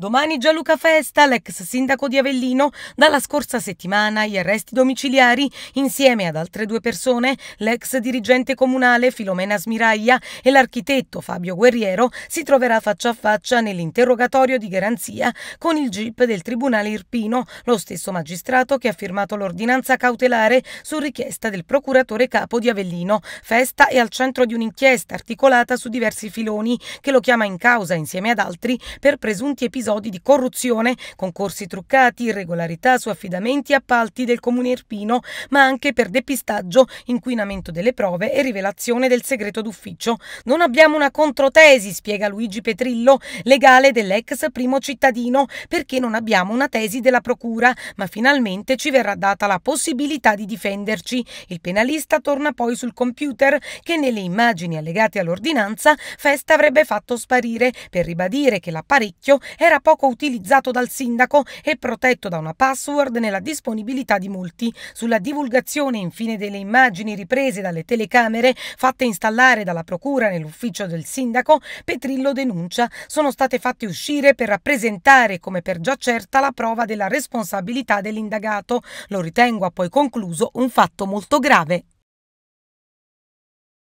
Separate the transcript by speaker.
Speaker 1: Domani Gianluca Festa, l'ex sindaco di Avellino, dalla scorsa settimana gli arresti domiciliari insieme ad altre due persone, l'ex dirigente comunale Filomena Smiraglia e l'architetto Fabio Guerriero, si troverà faccia a faccia nell'interrogatorio di garanzia con il GIP del Tribunale Irpino, lo stesso magistrato che ha firmato l'ordinanza cautelare su richiesta del procuratore capo di Avellino. Festa è al centro di un'inchiesta articolata su diversi filoni che lo chiama in causa insieme ad altri per presunti episodi episodi di corruzione, concorsi truccati, irregolarità su affidamenti e appalti del comune irpino, ma anche per depistaggio, inquinamento delle prove e rivelazione del segreto d'ufficio. Non abbiamo una controtesi, spiega Luigi Petrillo, legale dell'ex primo cittadino, perché non abbiamo una tesi della procura, ma finalmente ci verrà data la possibilità di difenderci. Il penalista torna poi sul computer che nelle immagini allegate all'ordinanza Festa avrebbe fatto sparire per ribadire che l'apparecchio era poco utilizzato dal sindaco e protetto da una password nella disponibilità di molti. Sulla divulgazione infine delle immagini riprese dalle telecamere fatte installare dalla procura nell'ufficio del sindaco, Petrillo denuncia sono state fatte uscire per rappresentare come per già certa la prova della responsabilità dell'indagato. Lo ritengo, ha poi concluso, un fatto molto grave.